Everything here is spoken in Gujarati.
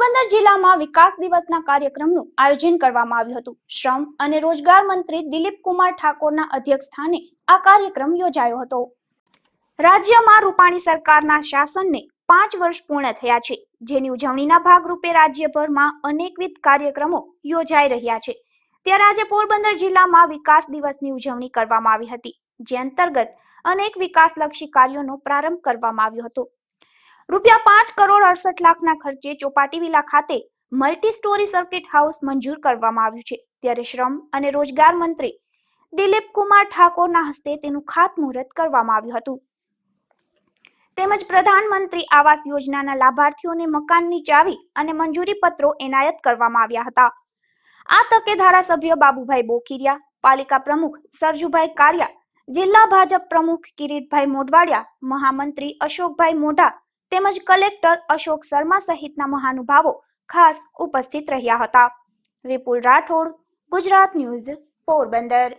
પોરબંદર જિલ્લામાં વિકાસ દિવસના કાર્યક્રમનું આયોજન કરવામાં આવ્યું હતું શ્રમ અને રોજગાર મંત્રી દિલીપ કુમાર ઠાકોરના અધ્યક્ષસ્થાને આ કાર્યક્રમ યોજાયો હતો રાજ્યમાં રૂપાણી સરકારના શાસનને પાંચ વર્ષ પૂર્ણ થયા છે જેની ઉજવણીના ભાગરૂપે રાજ્યભરમાં અનેકવિધ કાર્યક્રમો યોજાઈ રહ્યા છે ત્યારે આજે પોરબંદર જિલ્લામાં વિકાસ દિવસની ઉજવણી કરવામાં આવી હતી જે અંતર્ગત અનેક વિકાસલક્ષી કાર્યોનો પ્રારંભ કરવામાં આવ્યો હતો રૂપિયા પાંચ કરોડ અડસઠ લાખના ખર્ચે ચોપાટી વિલા ખાતે મલ્ટી સ્ટોરી સર્કિટ હાઉસ મંજૂર કરવામાં આવ્યું છે ત્યારે શ્રમ અને રોજગાર મંત્રી દિલીપ કુમાર ઠાકોરના હસ્તે તેનું ખાતમુહૂર્ત કરવામાં આવ્યું હતું તેમજ પ્રધાનમંત્રી આવાસ યોજનાના લાભાર્થીઓને મકાનની ચાવી અને મંજૂરી પત્રો એનાયત કરવામાં આવ્યા હતા આ તકે ધારાસભ્ય બાબુભાઈ બોખીરિયા પાલિકા પ્રમુખ સરજુભાઈ કારિયા જિલ્લા ભાજપ પ્રમુખ કિરીટભાઈ મોઢવાડિયા મહામંત્રી અશોકભાઈ મોઢા તેમજ કલેક્ટર અશોક શર્મા સહિતના મહાનુભાવો ખાસ ઉપસ્થિત રહ્યા હતા વિપુલ રાઠોડ ગુજરાત ન્યૂઝ પોરબંદર